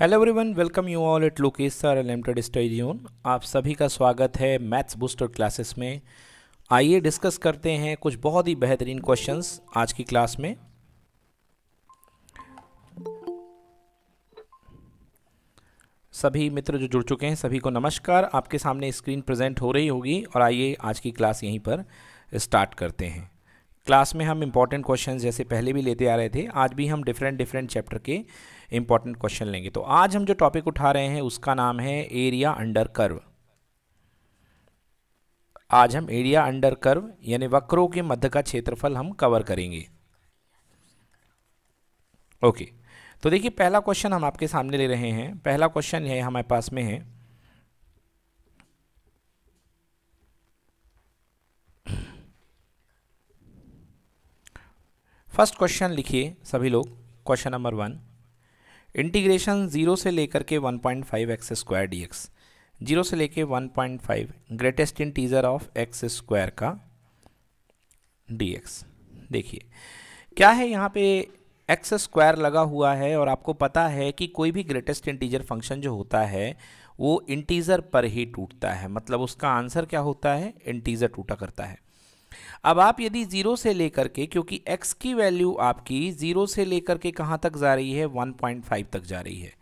hello everyone welcome you all at Lokesh sir limited study आप सभी का स्वागत है मैथ्स बूस्टर क्लासेस में आइए डिस्कस करते हैं कुछ बहुत ही बेहतरीन क्वेश्चंस आज की क्लास में सभी मित्र जो जुड़ चुके हैं सभी को नमस्कार आपके सामने स्क्रीन प्रेजेंट हो रही होगी और आइए आज की क्लास यहीं पर स्टार्ट करते हैं क्लास में हम इंपॉर्टेंट क्वेश्चन जैसे पहले भी लेते आ रहे थे आज भी हम डिफरेंट डिफरेंट चैप्टर के इंपॉर्टेंट क्वेश्चन लेंगे तो आज हम जो टॉपिक उठा रहे हैं उसका नाम है एरिया अंडर कर्व आज हम एरिया अंडर कर्व यानी वक्रों के मध्य का क्षेत्रफल हम कवर करेंगे ओके तो देखिए पहला क्वेश्चन हम आपके सामने ले रहे हैं पहला क्वेश्चन है हमारे पास में है फर्स्ट क्वेश्चन लिखिए सभी लोग question number one integration zero से लेकर के one point five x square d x zero से लेकर one point five greatest integer of x square का डी एक्स देखिए क्या है यहाँ पे एक्स स्क्वायर लगा हुआ है और आपको पता है कि कोई भी ग्रेटेस्ट इंटीजर फंक्शन जो होता है वो इंटीजर पर ही टूटता है मतलब उसका आंसर क्या होता है इंटीजर टूटा करता है अब आप यदि ज़ीरो से लेकर के क्योंकि x की वैल्यू आपकी ज़ीरो से लेकर के कहाँ तक जा रही है 1.5 तक जा रही है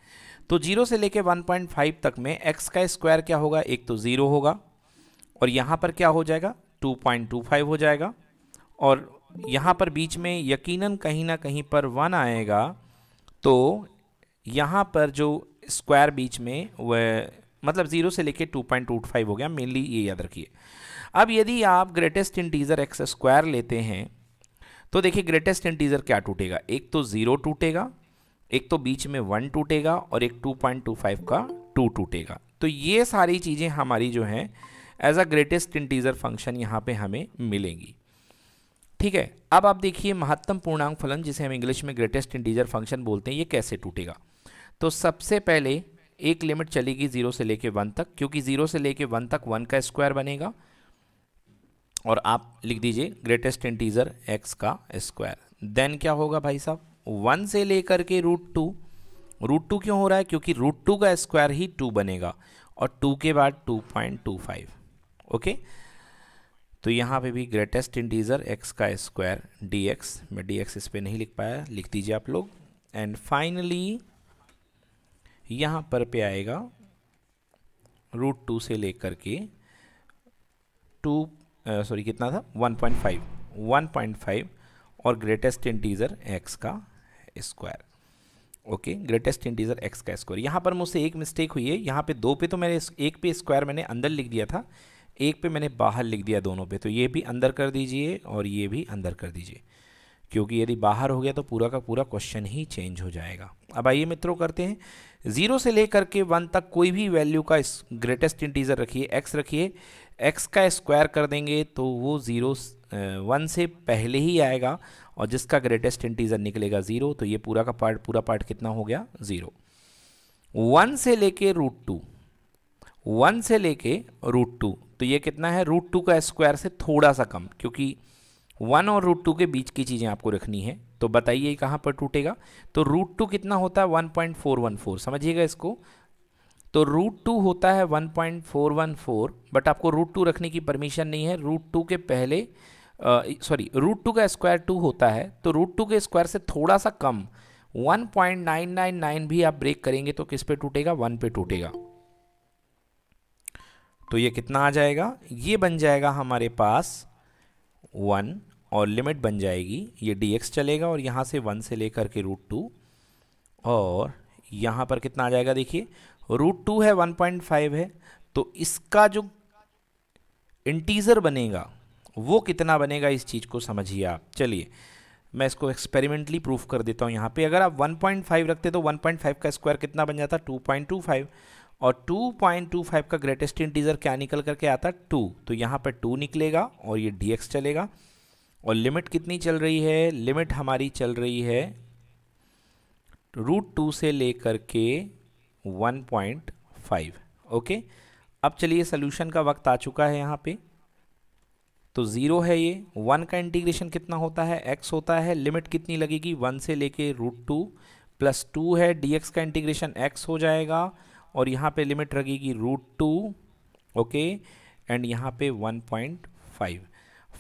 तो ज़ीरो से लेकर 1.5 तक में x का स्क्वायर क्या होगा एक तो ज़ीरो होगा और यहाँ पर क्या हो जाएगा 2.25 हो जाएगा और यहाँ पर बीच में यकीनन कहीं ना कहीं पर वन आएगा तो यहाँ पर जो स्क्वायर बीच में वह मतलब ज़ीरो से लेके 2.25 हो गया मेनली ये याद रखिए अब यदि आप ग्रेटेस्ट इंटीजर एक्स स्क्वायर लेते हैं तो देखिए ग्रेटेस्ट इंटीजर क्या टूटेगा एक तो ज़ीरो टूटेगा एक तो बीच में वन टूटेगा और एक 2.25 का टू टूटेगा तो ये सारी चीज़ें हमारी जो हैं as a greatest integer function यहाँ पे हमें मिलेंगी ठीक है अब आप देखिए महत्तम पूर्णांक फलन जिसे हम इंग्लिश में ग्रेटेस्ट इंटीजर फंक्शन बोलते हैं ये कैसे टूटेगा तो सबसे पहले एक लिमिट चलेगी जीरो से लेके वन तक क्योंकि जीरो से लेके वन तक वन का स्क्वायर बनेगा और आप लिख दीजिए ग्रेटेस्ट इंटीजर एक्स का स्क्वायर देन क्या होगा भाई साहब वन से लेकर के रूट टू रूट टू क्यों हो रहा है क्योंकि रूट टू का स्क्वायर ही टू बनेगा और टू के बाद two point two five okay तो यहाँ पे भी ग्रेटेस्ट इंटीजर एक्स का स्क्वायर डी एक्स मैं डी एक्स इस पर नहीं लिख पाया लिख दीजिए आप लोग एंड फाइनली यहाँ पर पे आएगा रूट टू से लेकर के टू सॉरी कितना था 1.5 1.5 और ग्रेटेस्ट इंटीजर x का square okay greatest integer x का स्क्वायर यहाँ पर मुझसे एक मिस्टेक हुई है यहाँ पे दो पे तो मैंने एक पे स्क्वायर मैंने अंदर लिख दिया था एक पे मैंने बाहर लिख दिया दोनों पे तो ये भी अंदर कर दीजिए और ये भी अंदर कर दीजिए क्योंकि यदि बाहर हो गया तो पूरा का पूरा क्वेश्चन ही चेंज हो जाएगा अब आइए मित्रों करते हैं ज़ीरो से लेकर के वन तक कोई भी वैल्यू का ग्रेटेस्ट इंटीजर रखिए एक्स रखिए एक्स का स्क्वायर कर देंगे तो वो ज़ीरो वन से पहले ही आएगा और जिसका ग्रेटेस्ट इंटीजर निकलेगा ज़ीरो तो ये पूरा का पार्ट पूरा पार्ट कितना हो गया ज़ीरो वन से लेके रूट टू वन से लेके रूट टू तो ये कितना है रूट टू का स्क्वायर से थोड़ा सा कम क्योंकि वन और रूट टू के बीच की चीज़ें आपको रखनी है तो बताइए कहाँ पर टूटेगा तो रूट टू कितना होता है one point four one four समझिएगा इसको तो रूट टू होता है one point four one four but आपको रूट टू रखने की परमिशन नहीं है रूट टू के पहले सॉरी रूट टू का स्क्वायर टू होता है तो रूट टू के स्क्वायर से थोड़ा सा कम one point nine nine nine भी आप ब्रेक करेंगे तो किस पे टूटेगा वन पे टूटेगा तो ये कितना आ जाएगा ये बन जाएगा हमारे पास वन और लिमिट बन जाएगी ये डी एक्स चलेगा और यहाँ से वन से लेकर के रूट टू और यहाँ पर कितना आ जाएगा देखिए रूट टू है वन पॉइंट फाइव है तो इसका जो इंटीज़र बनेगा वो कितना बनेगा इस चीज़ को समझिए आप चलिए मैं इसको एक्सपेरिमेंटली प्रूफ कर देता हूँ यहाँ पे अगर आप 1.5 रखते तो 1.5 का स्क्वायर कितना बन जाता 2.25 और 2.25 का ग्रेटेस्ट इंटीजर क्या निकल करके आता है टू तो यहाँ पर टू निकलेगा और ये डी चलेगा और लिमिट कितनी चल रही है लिमिट हमारी चल रही है रूट टू से लेकर के 1.5 ओके अब चलिए सोल्यूशन का वक्त आ चुका है यहाँ पे तो ज़ीरो है ये वन का इंटीग्रेशन कितना होता है एक्स होता है लिमिट कितनी लगेगी वन से लेके रूट टू प्लस टू है डी का इंटीग्रेशन एक्स हो जाएगा और यहाँ पे लिमिट लगेगी रूट टू ओके एंड यहाँ पे वन पॉइंट फाइव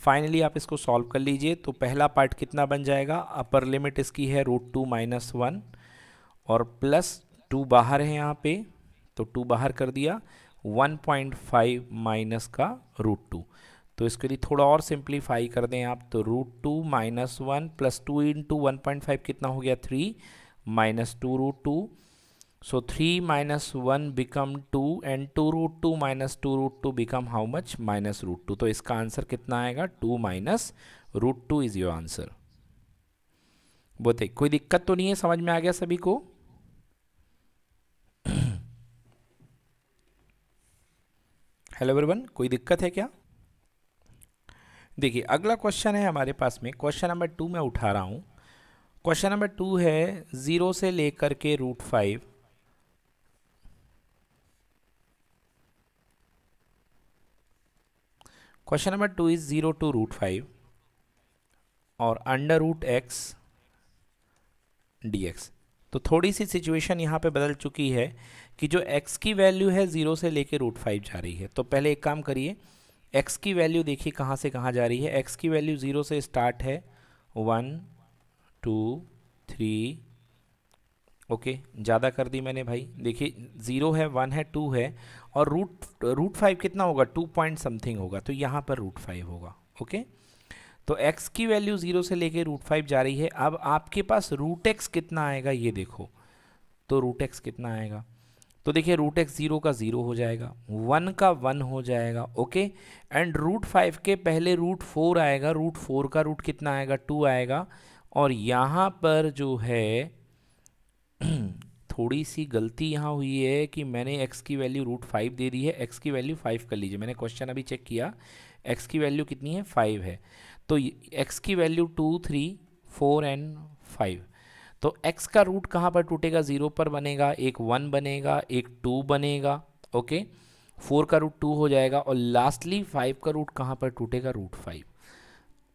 फाइनली आप इसको सॉल्व कर लीजिए तो पहला पार्ट कितना बन जाएगा अपर लिमिट इसकी है रूट टू माइनस वन और प्लस टू बाहर है यहाँ पे तो टू बाहर कर दिया वन पॉइंट फाइव माइनस का रूट टू तो इसके लिए थोड़ा और सिंप्लीफाई कर दें आप तो root two minus one plus two into one point five कितना हो गया three minus two root two so three minus one become two and two root two minus two root two become how much minus root two तो इसका answer कितना आएगा two minus root two is your answer बोलते कोई दिक्कत तो नहीं है समझ में आ गया सभी को हेलो एवरीवन कोई दिक्कत है क्या देखिए अगला क्वेश्चन है हमारे पास में क्वेश्चन नंबर टू मैं उठा रहा हूँ क्वेश्चन नंबर टू है ज़ीरो से लेकर के root five question number two is zero two root five और under root x d x तो थोड़ी सी सिचुएशन यहाँ पे बदल चुकी है कि जो x की वैल्यू है ज़ीरो से लेके रूट फाइव जा रही है तो पहले एक काम करिए x की वैल्यू देखिए कहाँ से कहाँ जा रही है x की वैल्यू ज़ीरो से स्टार्ट है वन टू थ्री ओके ज़्यादा कर दी मैंने भाई देखिए ज़ीरो है वन है टू है और रूट रूट फाइव कितना होगा टू पॉइंट समथिंग होगा तो यहाँ पर रूट फाइव होगा ओके तो x की वैल्यू ज़ीरो से लेके रूट फाइव जा रही है अब आपके पास रूट एक्स कितना आएगा ये देखो तो रूट एक्स कितना आएगा तो देखिए रूट एक्स ज़ीरो का ज़ीरो हो जाएगा वन का वन हो जाएगा ओके एंड रूट फाइव के पहले रूट फोर आएगा रूट फोर का रूट कितना आएगा टू आएगा और यहाँ पर जो है थोड़ी सी गलती यहाँ हुई है कि मैंने एक्स की वैल्यू रूट फाइव दे दी है एक्स की वैल्यू फाइव कर लीजिए मैंने क्वेश्चन अभी चेक किया एक्स की वैल्यू कितनी है फाइव है तो एक्स की value two three four and five तो एक्स का रूट कहाँ पर टूटेगा ज़ीरो पर बनेगा एक वन बनेगा एक टू बनेगा ओके फोर का रूट टू हो जाएगा और लास्टली फाइव का रूट कहाँ पर टूटेगा रूट फाइव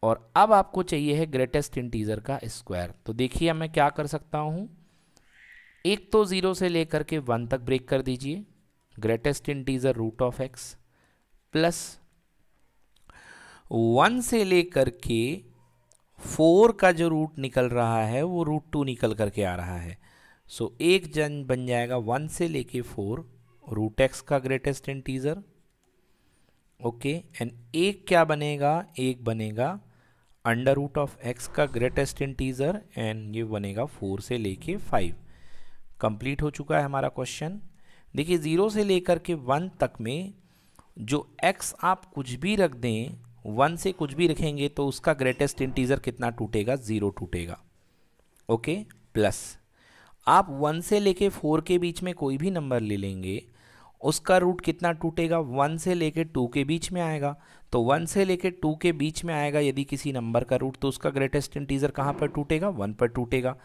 और अब आपको चाहिए है ग्रेटेस्ट इंटीजर का स्क्वायर तो देखिए मैं क्या कर सकता हूँ एक तो ज़ीरो से लेकर के वन तक ब्रेक कर दीजिए greatest integer root of x plus one से लेकर के फोर का जो रूट निकल रहा है वो रूट टू निकल करके आ रहा है सो so, एक जन बन जाएगा वन से लेके फोर रूट एक्स का ग्रेटेस्ट इंटीजर ओके एंड एक क्या बनेगा एक बनेगा अंडर रूट ऑफ एक्स का ग्रेटेस्ट इंटीजर एंड ये बनेगा फोर से लेके फाइव कंप्लीट हो चुका है हमारा क्वेश्चन देखिए ज़ीरो से लेकर के वन तक में जो एक्स आप कुछ भी रख दें वन से कुछ भी रखेंगे तो उसका ग्रेटेस्ट इंटीजर कितना टूटेगा ज़ीरो टूटेगा ओके प्लस आप वन से लेके फोर के बीच में कोई भी नंबर ले लेंगे उसका रूट कितना टूटेगा वन से लेके टू के बीच में आएगा तो वन से लेके टू के बीच में आएगा यदि किसी नंबर का रूट तो उसका ग्रेटेस्ट इंटीजर कहाँ पर टूटेगा वन पर टूटेगा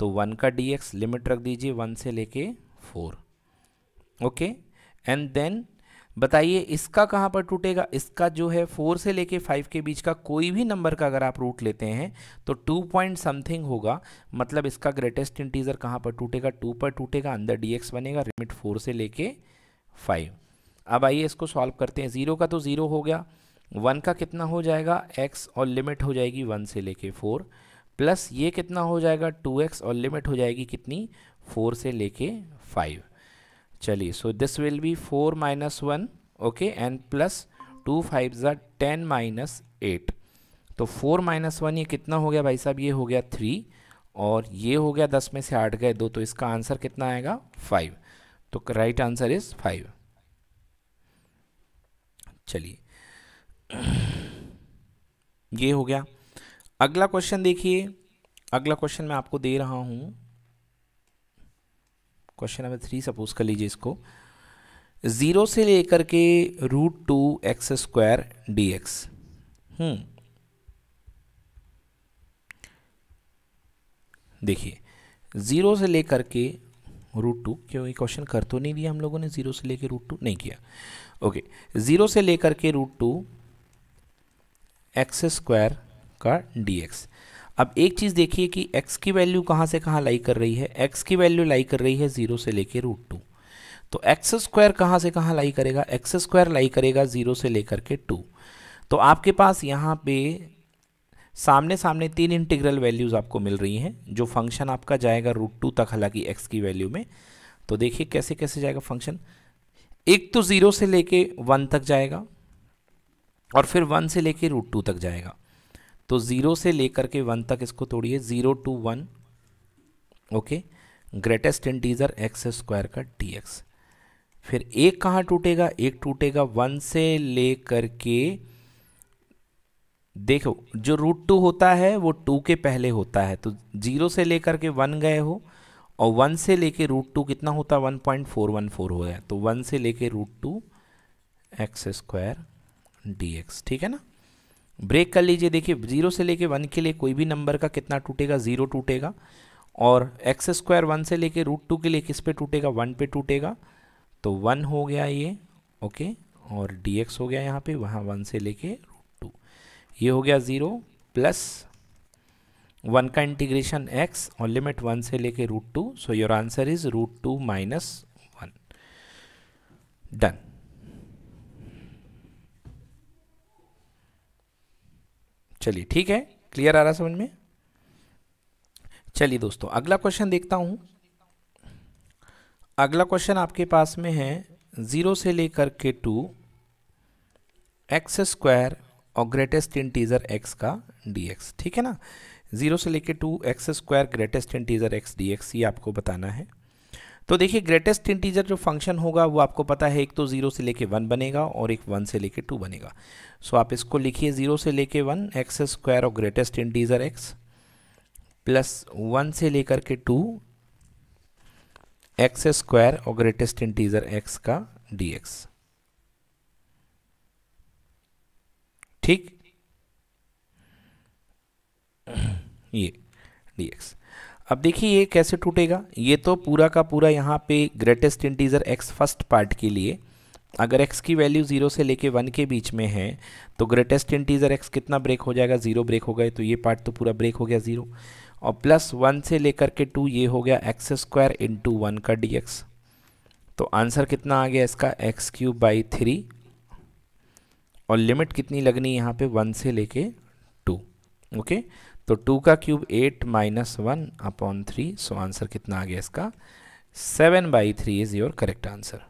तो वन का डी एक्स लिमिट रख दीजिए वन से लेके फोर ओके एंड देन बताइए इसका कहाँ पर टूटेगा इसका जो है फोर से लेके फाइव के बीच का कोई भी नंबर का अगर आप रूट लेते हैं तो टू पॉइंट समथिंग होगा मतलब इसका ग्रेटेस्ट इंटीजर कहाँ पर टूटेगा टू पर टूटेगा अंदर डी एक्स बनेगा लिमिट फोर से लेके फाइव अब आइए इसको सॉल्व करते हैं ज़ीरो का तो ज़ीरो हो गया वन का कितना हो जाएगा एक्स और लिमिट हो जाएगी वन से लेके फोर प्लस ये कितना हो जाएगा टू एक्स और लिमिट हो जाएगी कितनी फोर से लेके फाइव चलिए so this will be four minus one okay and plus two five ज टेन माइनस एट तो फोर माइनस वन ये कितना हो गया भाई साहब ये हो गया थ्री और ये हो गया दस में से आठ गए दो तो इसका आंसर कितना आएगा फाइव तो राइट आंसर इज़ फाइव चलिए ये हो गया अगला क्वेश्चन देखिए अगला क्वेश्चन मैं आपको दे रहा हूँ क्वेश्चन नंबर थ्री सपोज कर लीजिए इसको ज़ीरो से लेकर के root two x square d x देखिए ज़ीरो से लेकर के रूट टू क्यों ये क्वेश्चन कर तो नहीं दिया हम लोगों ने ज़ीरो से लेकर रूट टू नहीं किया ओके ज़ीरो से लेकर के रूट टू एक्स स्क्वायर आपका dx अब एक चीज़ देखिए कि x की वैल्यू कहाँ से कहाँ लाई कर रही है x की वैल्यू लाई कर रही है ज़ीरो से लेके रूट टू तो एक्स स्क्वायर कहाँ से कहाँ लाई करेगा एक्स स्क्वायर लाई करेगा ज़ीरो से लेकर के टू तो आपके पास यहाँ पे सामने सामने तीन इंटीग्रल वैल्यूज़ आपको मिल रही हैं जो फंक्शन आपका जाएगा रूट टू तक हालांकि एक्स की वैल्यू में तो देखिए कैसे कैसे जाएगा फंक्शन एक तो ज़ीरो से लेके वन तक जाएगा और फिर वन से लेके रूट टू तक जाएगा तो ज़ीरो से लेकर के वन तक इसको तोड़िए zero two one okay greatest integer x square का डी एक्स फिर एक कहाँ टूटेगा एक टूटेगा वन से ले के देखो जो रूट टू होता है वो टू के पहले होता है तो जीरो से लेकर के वन गए हो और वन से लेके रूट टू कितना होता है one point four one four हो गया तो वन से लेके root two x square d x ठीक है ना ब्रेक कर लीजिए देखिए जीरो से लेके वन के लिए कोई भी नंबर का कितना टूटेगा जीरो टूटेगा और एक्स स्क्वायर वन से लेके रूट टू के लिए किस पे टूटेगा वन पे टूटेगा तो वन हो गया ये ओके और डी एक्स हो गया यहाँ पे वहाँ वन से लेके रूट टू ये हो गया ज़ीरो प्लस वन का इंटीग्रेशन एक्स और लिमिट वन से लेके root two so your answer is root two minus one done चलिए ठीक है क्लियर आ रहा समझ में चलिए दोस्तों अगला क्वेश्चन देखता हूँ अगला क्वेश्चन आपके पास में है ज़ीरो से लेकर के टू एक्स स्क्वायर और ग्रेटेस्ट इंटीजर एक्स का डीएक्स ठीक है ना ज़ीरो से लेकर two x square greatest integer x d x ये आपको बताना है तो देखिए ग्रेटेस्ट इंटीजर जो फंक्शन होगा वो आपको पता है एक तो ज़ीरो से लेके वन बनेगा और एक वन से लेके टू बनेगा सो आप इसको लिखिए ज़ीरो से लेके वन एक्स स्क्वायर और greatest integer x plus one से लेकर के टू एक्स स्क्वायर और ग्रेटेस्ट इंटीजर एक्स का डीएक्स ठीक ये डीएक्स अब देखिए ये कैसे टूटेगा ये तो पूरा का पूरा यहाँ पे greatest integer x first part के लिए अगर एक्स की वैल्यू जीरो से लेके वन के बीच में है तो ग्रेटेस्ट इंटीजर एक्स कितना ब्रेक हो जाएगा जीरो ब्रेक हो गए तो ये पार्ट तो पूरा ब्रेक हो गया जीरो और प्लस वन से लेकर के टू ये हो गया एक्स स्क्वायर इंटू वन का डी एक्स तो आंसर कितना आ गया इसका एक्स क्यूब बाई थ्री और लिमिट कितनी लगनी यहाँ पे वन से लेके टू ओके तो टू का cube eight minus one upon three so answer कितना आ गया इसका seven by three is your correct answer